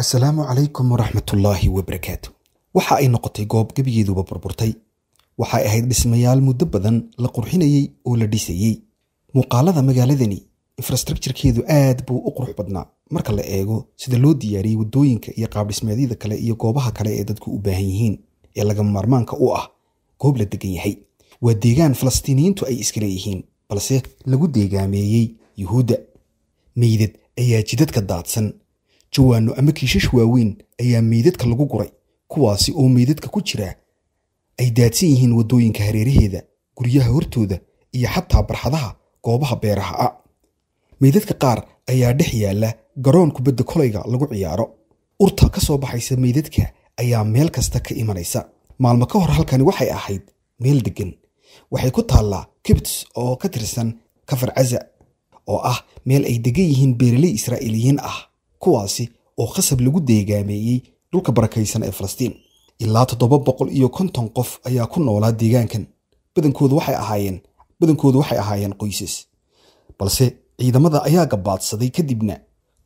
asalaamu calaykum waraxmatullaahi wabarakaatu waxa ay noqotay goob gebigeeduba burburtay waxay ahayd dhismayaal muddo badan la qurxinayey oo la dhisayey muuqaalada magaaladani infrastructurekeedu aad buu u qurux badnaa marka la eego sida loo diyaariyey waddooyinka iyo qaabdhismeedyada kale iyo goobaha kale ee dadku u baahan yihiin ee lagama maarmaanka u ah goob la degan yahay waa deegaan falastiiniyiintu ay iska leeyihiin balse lagu deegaameeyey yuhuudda meydad ayaa jidadka daadsan jawaano ama kiishash waaweyn ayaa meydadka lagu guray kuwaasi oo meydadka ku jiraa ay daadsan yihiin waddooyinka hareeraheeda guryaha hortooda iyo xataa barxadaha goobaha beeraha a ah. meydadka qaar ayaa dhex yaalla garoon kubadda kolayga lagu ciyaaro urta ka soo baxaysa meydadka ayaa meel kasta ka imanaysa maalmo ka hor halkani waxay ahayd meel deggan waxay ku taallaa kibts oo ka tirsan kafar caza oo ah meel ay degan yihiin beeraley israa'iiliyiin ah kuwaasi oo khasab lagu deegaameeyey dhulka barakaysan ee falastiin ilaa toddoba boqol iyo konton qof ayaa ku noolaa deegaankan badankoodu waxay ahaayeen badankoodu waxay ahaayeen qoysas balse ciidamada ayaa gabaadsaday kadibna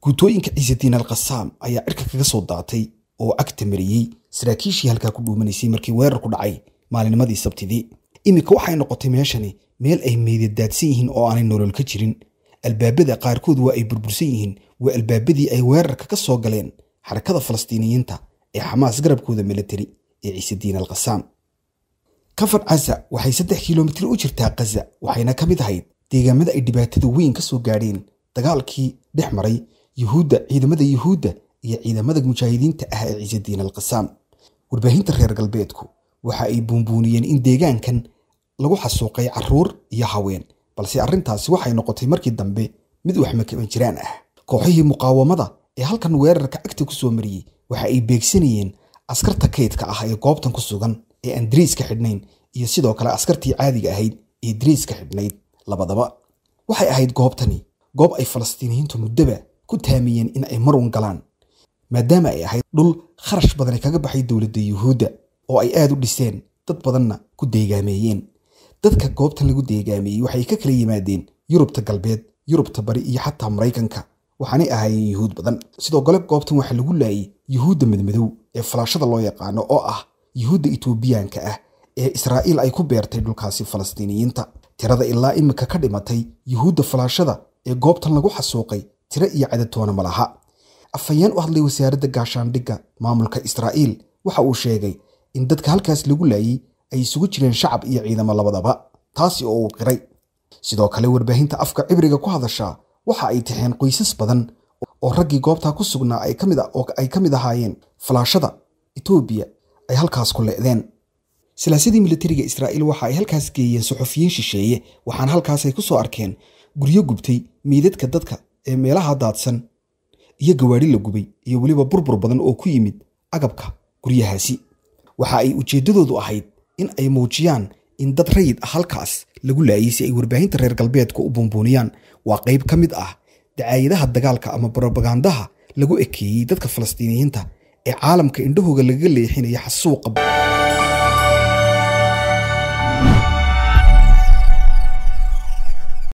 guutooyinka ciisadiin alkhasaam ayaa cirka kaga soo daatay oo cagta mariyey saraakiishii halkaa ku dhuumanaysay markii weerarku dhacay maalinimadii sabtidii iminka waxay noqotay meeshani meel ay meydadaadsan yihiin oo aanay nolol ka jirin albaabada qaarkood waa ay burbursan yihiin waa albaabadii ay weerarka ka soo galeen xarakada falastiiniyiinta ee xamaas garabkooda milatari ee ciisediin alkhasaam kafar caza waxay saddex kilomitir u jirtaa kaza waxayna ka mid ahayd deegaamada ay dhibaatada weyn ka soo gaadheen dagaalkii dhex maray yuhuudda ciidamada yuhuudda iyo ciidamada mujaahidiinta ah ee ciisediin alkhasaam warbaahinta reer galbeedku waxa ay buunbuuniyeen in deegaankan lagu xasuuqay caruur iyo haween balse arrintaasi waxay noqotay markii dambe mid wax makiban jiraan ah kooxihii muqaawamada ee halkan weerarka cagta ku soo mariyey waxa ay beegsanayeen askarta kaydka ah ee goobtan ku sugan ee aan dariiska xidhnayn iyo sidoo kale askartii caadiga ahayd ee dariiska xidhnayd labadaba waxay ahayd goobtani goob ay falastiiniyiintu muddaba ku taamiyeen in ay marun galaan maadaama ay ahayd dhul kharash badani kaga baxay dowladda yuhuudda oo ay aad u dhiseen dad badanna ku deegaameeyeen dadka goobta lagu deegaameeyey waxay ka kala yimaadeen yurubta galbeed yurubta bari iyo xataa maraykanka waxaanay ahaayeen yuhuud badan sidoo kale goobtan waxaa lagu laayay yuhuudda madmadow ee falaashada loo yaqaano oo ah yuhuudda itoobiyaanka ah ee israa'iil ay ku beertay dhulkaasi falastiiniyiinta tirada ilaa iminka ka dhimatay yuhuudda falaashada ee goobtan lagu xasuuqay tiro iyo cadatoona ma laha afhayeen u hadlay wasaaradda gaashaandhigga maamulka israa'iil waxa uu sheegay in dadka halkaas lagu laayey ay isugu jireen shacab iyo ciidamo labadaba taasi oo uu qiray sidoo kale warbaahinta afka cibriga ku hadashaa waxa ay tixeen qoysas badan oo raggii goobtaa ku sugnaa oo ay ka mid ahaayeen falaashada etoobiya ay halkaas ku lee-deen silaasadii militariga israa'iil waxa ay halkaas geeyeen suxufiyiin shisheeye waxaana halkaasay ku soo arkeen guryo gubtay meydadka dadka ee meelaha daadsan iyo gawaadhi la gubay iyo weliba burbur badan oo ku yimid agabka guryahaasi waxa ay ujeeddadoodu ahayd in ay muujiyaan in dad rayid ah halkaas lagu laayay si ay warbaahinta reer galbeedka u buunbuuniyaan waa qayb ka mid ah dacaayadaha dagaalka ama brobagandaha lagu ekeeyey dadka falastiiniyiinta ee caalamka indhahooga laga leexinaya xasuuqa